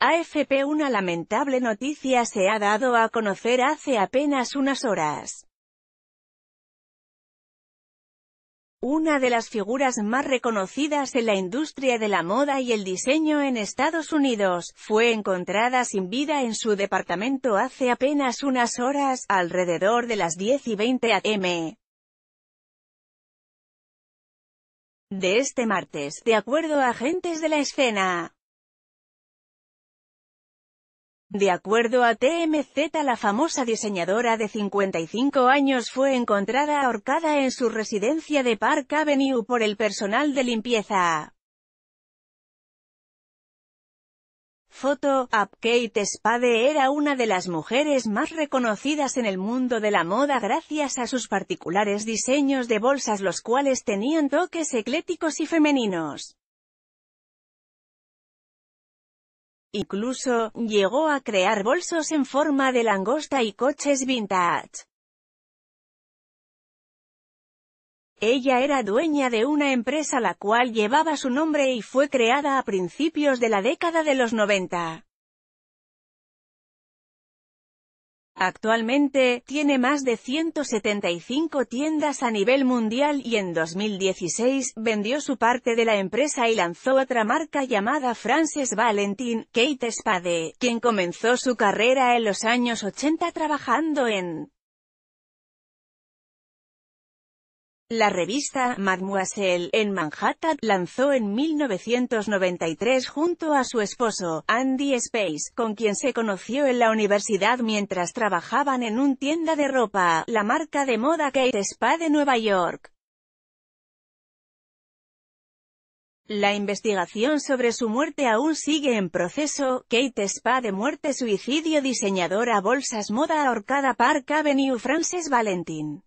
AFP Una lamentable noticia se ha dado a conocer hace apenas unas horas. Una de las figuras más reconocidas en la industria de la moda y el diseño en Estados Unidos, fue encontrada sin vida en su departamento hace apenas unas horas, alrededor de las 10 y 20 am. De este martes, de acuerdo a agentes de la escena. De acuerdo a TMZ la famosa diseñadora de 55 años fue encontrada ahorcada en su residencia de Park Avenue por el personal de limpieza. Foto, UpKate Spade era una de las mujeres más reconocidas en el mundo de la moda gracias a sus particulares diseños de bolsas los cuales tenían toques ecléticos y femeninos. Incluso, llegó a crear bolsos en forma de langosta y coches vintage. Ella era dueña de una empresa la cual llevaba su nombre y fue creada a principios de la década de los 90. Actualmente, tiene más de 175 tiendas a nivel mundial y en 2016, vendió su parte de la empresa y lanzó otra marca llamada Frances Valentin, Kate Spade, quien comenzó su carrera en los años 80 trabajando en La revista Mademoiselle, en Manhattan, lanzó en 1993 junto a su esposo, Andy Space, con quien se conoció en la universidad mientras trabajaban en un tienda de ropa, la marca de moda Kate Spa de Nueva York. La investigación sobre su muerte aún sigue en proceso. Kate Spa de muerte suicidio diseñadora bolsas moda ahorcada Park Avenue Frances Valentin.